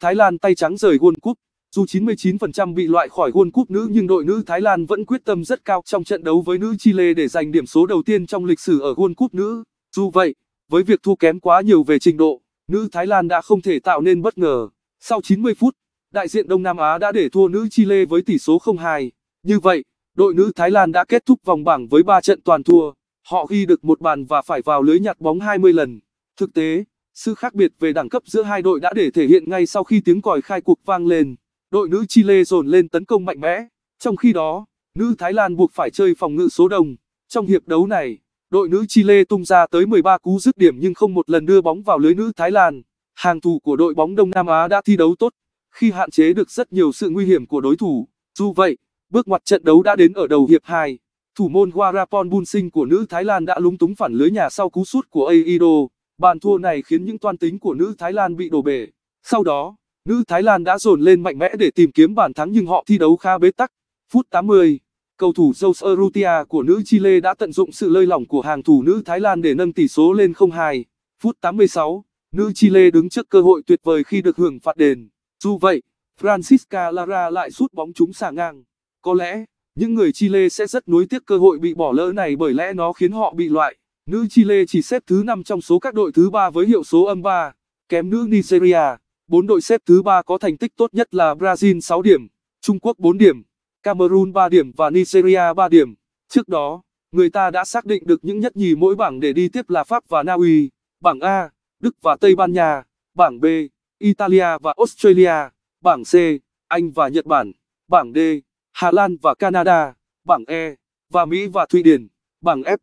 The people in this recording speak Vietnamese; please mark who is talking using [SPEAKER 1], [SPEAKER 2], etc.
[SPEAKER 1] Thái Lan tay trắng rời World Cup, dù 99% bị loại khỏi World Cup nữ nhưng đội nữ Thái Lan vẫn quyết tâm rất cao trong trận đấu với nữ Chile để giành điểm số đầu tiên trong lịch sử ở World Cup nữ. Dù vậy, với việc thua kém quá nhiều về trình độ, nữ Thái Lan đã không thể tạo nên bất ngờ. Sau 90 phút, đại diện Đông Nam Á đã để thua nữ Chile với tỷ số 0-2. Như vậy, đội nữ Thái Lan đã kết thúc vòng bảng với 3 trận toàn thua. Họ ghi được một bàn và phải vào lưới nhặt bóng 20 lần. Thực tế, sự khác biệt về đẳng cấp giữa hai đội đã để thể hiện ngay sau khi tiếng còi khai cuộc vang lên. Đội nữ Chile dồn lên tấn công mạnh mẽ, trong khi đó, nữ Thái Lan buộc phải chơi phòng ngự số đông. Trong hiệp đấu này, đội nữ Chile tung ra tới 13 cú dứt điểm nhưng không một lần đưa bóng vào lưới nữ Thái Lan. Hàng thủ của đội bóng Đông Nam Á đã thi đấu tốt, khi hạn chế được rất nhiều sự nguy hiểm của đối thủ. Dù vậy, bước ngoặt trận đấu đã đến ở đầu hiệp 2. Thủ môn Warapon Bunsing của nữ Thái Lan đã lúng túng phản lưới nhà sau cú sút của Aido. Bàn thua này khiến những toan tính của nữ Thái Lan bị đổ bể. Sau đó, nữ Thái Lan đã dồn lên mạnh mẽ để tìm kiếm bàn thắng nhưng họ thi đấu khá bế tắc. Phút 80, cầu thủ Jose Rutia của nữ Chile đã tận dụng sự lơi lỏng của hàng thủ nữ Thái Lan để nâng tỷ số lên 0-2. Phút 86, nữ Chile đứng trước cơ hội tuyệt vời khi được hưởng phạt đền. Dù vậy, Francisca Lara lại sút bóng trúng xà ngang. Có lẽ, những người Chile sẽ rất nuối tiếc cơ hội bị bỏ lỡ này bởi lẽ nó khiến họ bị loại. Nữ Chile chỉ xếp thứ 5 trong số các đội thứ ba với hiệu số âm 3, kém nữ Nigeria. 4 đội xếp thứ ba có thành tích tốt nhất là Brazil 6 điểm, Trung Quốc 4 điểm, Cameroon 3 điểm và Nigeria 3 điểm. Trước đó, người ta đã xác định được những nhất nhì mỗi bảng để đi tiếp là Pháp và Na Uy, bảng A, Đức và Tây Ban Nha, bảng B, Italia và Australia, bảng C, Anh và Nhật Bản, bảng D, Hà Lan và Canada, bảng E, và Mỹ và Thụy Điển, bảng F.